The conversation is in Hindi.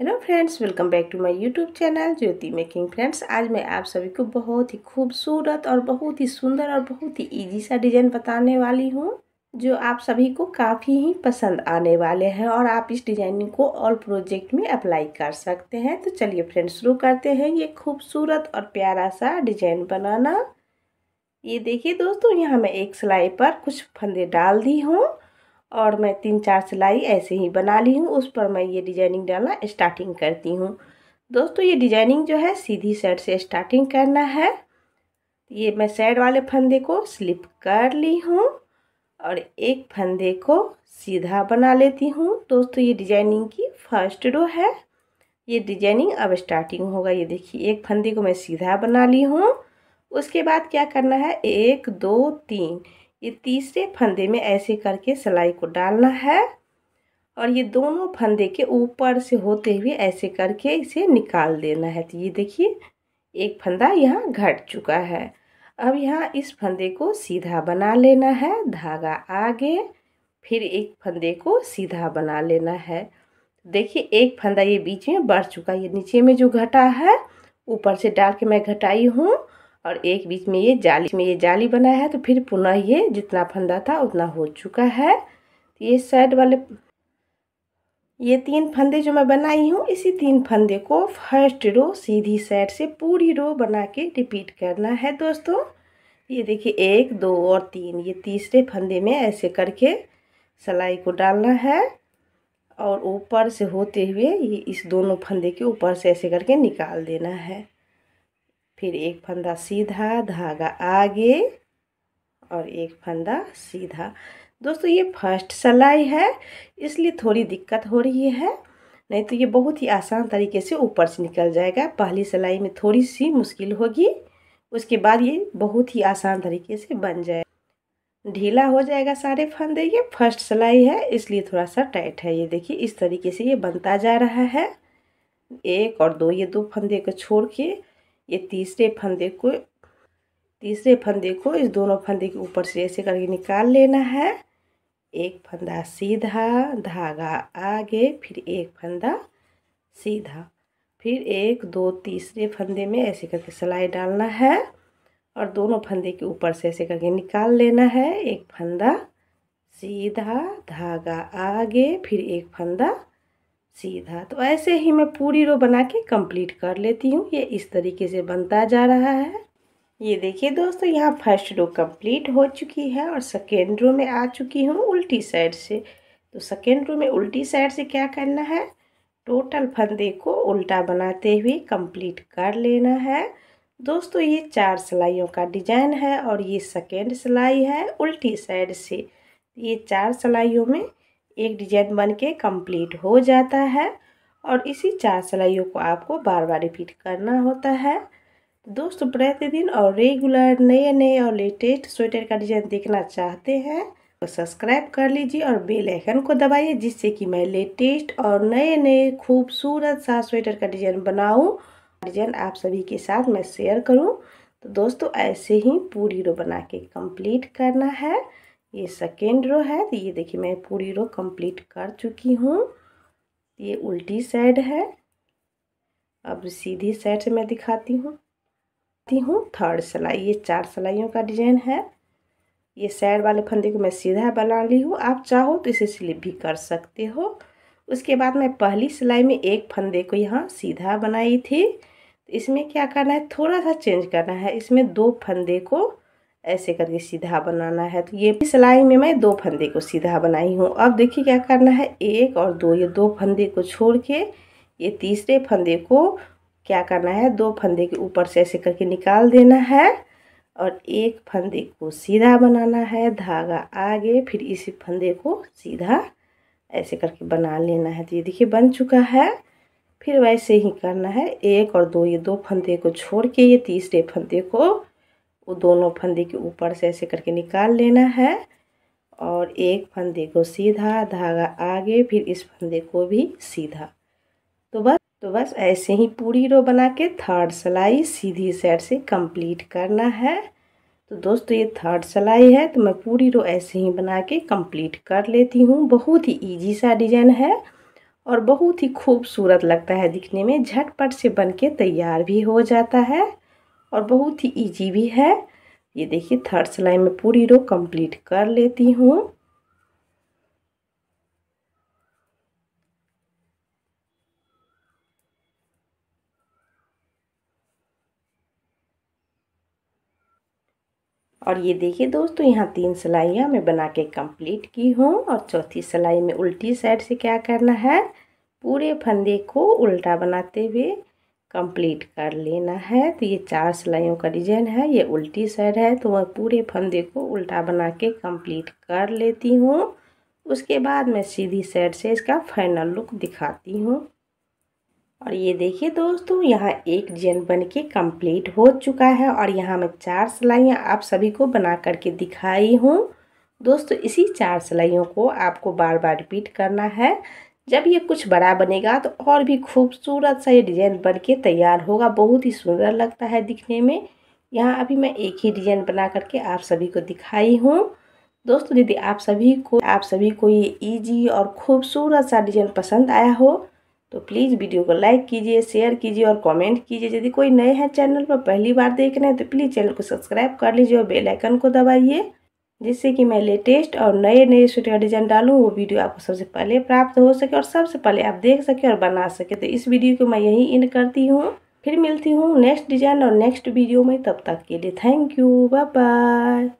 hello friends welcome back to my YouTube channel Jyoti making friends आज मैं आप सभी को बहुत ही खूबसूरत और बहुत ही सुंदर और बहुत ही इजी सा डिज़ाइन बताने वाली हूँ जो आप सभी को काफ़ी ही पसंद आने वाले हैं और आप इस डिजाइनिंग को ऑल प्रोजेक्ट में अप्लाई कर सकते हैं तो चलिए फ्रेंड्स शुरू करते हैं ये खूबसूरत और प्यारा सा डिजाइन बनाना ये देखिए दोस्तों यहाँ मैं एक सिलाई पर कुछ फंदे डाल दी हूँ और मैं तीन चार सिलाई ऐसे ही बना ली हूँ उस पर मैं ये डिजाइनिंग डालना स्टार्टिंग करती हूँ दोस्तों ये डिजाइनिंग जो है सीधी साइड से स्टार्टिंग करना है ये मैं साइड वाले फंदे को स्लिप कर ली हूँ और एक फंदे को सीधा बना लेती हूँ दोस्तों ये डिजाइनिंग की फर्स्ट रो है ये डिजाइनिंग अब स्टार्टिंग होगा ये देखिए एक फंदे को मैं सीधा बना ली हूँ उसके बाद क्या करना है एक दो तीन ये तीसरे फंदे में ऐसे करके सिलाई को डालना है और ये दोनों फंदे के ऊपर से होते हुए ऐसे करके इसे निकाल देना है तो ये देखिए एक फंदा यहाँ घट चुका है अब यहाँ इस फंदे को सीधा बना लेना है धागा आगे फिर एक फंदे को सीधा बना लेना है देखिए एक फंदा ये बीच में बढ़ चुका है ये नीचे में जो घटा है ऊपर से डाल के मैं घटाई हूँ और एक बीच में ये जाली में ये जाली बना है तो फिर पुनः ये जितना फंदा था उतना हो चुका है ये साइड वाले ये तीन फंदे जो मैं बनाई हूँ इसी तीन फंदे को फर्स्ट रो सीधी साइड से पूरी रो बना के रिपीट करना है दोस्तों ये देखिए एक दो और तीन ये तीसरे फंदे में ऐसे करके सलाई को डालना है और ऊपर से होते हुए ये इस दोनों फंदे के ऊपर से ऐसे करके निकाल देना है फिर एक फंदा सीधा धागा आगे और एक फंदा सीधा दोस्तों ये फर्स्ट सलाई है इसलिए थोड़ी दिक्कत हो रही है नहीं तो ये बहुत ही आसान तरीके से ऊपर से निकल जाएगा पहली सिलाई में थोड़ी सी मुश्किल होगी उसके बाद ये बहुत ही आसान तरीके से बन जाए ढीला हो जाएगा सारे फंदे ये फर्स्ट सिलाई है इसलिए थोड़ा सा टाइट है ये देखिए इस तरीके से ये बनता जा रहा है एक और दो ये दो फंदे को छोड़ के ये तीसरे फंदे को तीसरे फंदे को इस दोनों फंदे के ऊपर से ऐसे करके निकाल लेना है एक फंदा सीधा धागा आगे फिर एक फंदा सीधा फिर एक दो तीसरे फंदे में ऐसे करके सिलाई डालना है और दोनों फंदे के ऊपर से ऐसे करके निकाल लेना है एक फंदा सीधा धागा आगे फिर एक फंदा सीधा तो ऐसे ही मैं पूरी रो बना के कंप्लीट कर लेती हूँ ये इस तरीके से बनता जा रहा है ये देखिए दोस्तों यहाँ फर्स्ट रो कंप्लीट हो चुकी है और सेकेंड रो में आ चुकी हूँ उल्टी साइड से तो सेकेंड रो में उल्टी साइड से क्या करना है टोटल फंदे को उल्टा बनाते हुए कंप्लीट कर लेना है दोस्तों ये चार सिलाइयों का डिजाइन है और ये सेकेंड सिलाई है उल्टी साइड से ये चार सिलाइयों में एक डिजाइन बन के कम्प्लीट हो जाता है और इसी चार सिलाइयों को आपको बार बार रिपीट करना होता है दोस्तों प्रतिदिन और रेगुलर नए नए और लेटेस्ट स्वेटर का डिजाइन देखना चाहते हैं तो सब्सक्राइब कर लीजिए और बेल आइकन को दबाइए जिससे कि मैं लेटेस्ट और नए नए खूबसूरत सा स्वेटर का डिजाइन बनाऊं डिजाइन आप सभी के साथ मैं शेयर करूं तो दोस्तों ऐसे ही पूरी रो बना के कंप्लीट करना है ये सेकेंड रो है तो ये देखिए मैं पूरी रो कंप्लीट कर चुकी हूँ ये उल्टी साइड है अब सीधी साइड से मैं दिखाती हूँ हूँ थर्ड सिलाई ये चार सिलाइयों का डिजाइन है ये साइड वाले फंदे को मैं सीधा बना ली हूँ आप चाहो तो इसे स्लिप भी कर सकते हो उसके बाद मैं पहली सिलाई में एक फंदे को यहाँ सीधा बनाई थी तो इसमें क्या करना है थोड़ा सा चेंज करना है इसमें दो फंदे को ऐसे करके सीधा बनाना है तो ये सिलाई में मैं दो फंदे को सीधा बनाई हूँ अब देखिए क्या करना है एक और दो ये दो फंदे को छोड़ के ये तीसरे फंदे को क्या करना है दो फंदे के ऊपर से ऐसे करके निकाल देना है और एक फंदे को सीधा बनाना है धागा आगे फिर इसी फंदे को सीधा ऐसे करके बना लेना है तो ये देखिए बन चुका है फिर वैसे ही करना है एक और दो ये दो फंदे को छोड़ के ये तीसरे फंदे को वो दोनों फंदे के ऊपर से ऐसे करके निकाल लेना है और एक फंदे को सीधा धागा आगे फिर इस फंदे को भी सीधा तो बस तो बस ऐसे ही पूरी रो बना के थर्ड सिलाई सीधी साइड से कंप्लीट करना है तो दोस्तों ये थर्ड सिलाई है तो मैं पूरी रो ऐसे ही बना के कंप्लीट कर लेती हूँ बहुत ही इजी सा डिजाइन है और बहुत ही खूबसूरत लगता है दिखने में झटपट से बन के तैयार भी हो जाता है और बहुत ही इजी भी है ये देखिए थर्ड सिलाई में पूरी रो कंप्लीट कर लेती हूँ और ये देखिए दोस्तों यहाँ तीन सिलाइयाँ मैं बना के कंप्लीट की हूँ और चौथी सिलाई में उल्टी साइड से क्या करना है पूरे फंदे को उल्टा बनाते हुए कंप्लीट कर लेना है तो ये चार सिलाइयों का डिजाइन है ये उल्टी साइड है तो मैं पूरे फंदे को उल्टा बना के कंप्लीट कर लेती हूँ उसके बाद मैं सीधी साइड से इसका फाइनल लुक दिखाती हूँ और ये देखिए दोस्तों यहाँ एक डिजाइन बन के कम्प्लीट हो चुका है और यहाँ मैं चार सिलाइयाँ आप सभी को बना करके दिखाई हूँ दोस्तों इसी चार सिलाइयों को आपको बार बार रिपीट करना है जब ये कुछ बड़ा बनेगा तो और भी खूबसूरत सा ये डिज़ाइन बन के तैयार होगा बहुत ही सुंदर लगता है दिखने में यहाँ अभी मैं एक ही डिज़ाइन बना करके आप सभी को दिखाई हूँ दोस्तों यदि आप सभी को आप सभी को ये ईजी और खूबसूरत सा डिज़ाइन पसंद आया हो तो प्लीज़ वीडियो को लाइक कीजिए शेयर कीजिए और कमेंट कीजिए यदि कोई नए हैं चैनल पर पहली बार देख रहे हैं तो प्लीज़ चैनल को सब्सक्राइब कर लीजिए और बेल आइकन को दबाइए जिससे कि मैं लेटेस्ट और नए नए स्वेटर का डिज़ाइन डालूँ वो वीडियो आपको सबसे पहले प्राप्त हो सके और सबसे पहले आप देख सके और बना सके तो इस वीडियो को मैं यही इन करती हूँ फिर मिलती हूँ नेक्स्ट डिज़ाइन और नेक्स्ट वीडियो में तब तक के लिए थैंक यू बाय बाय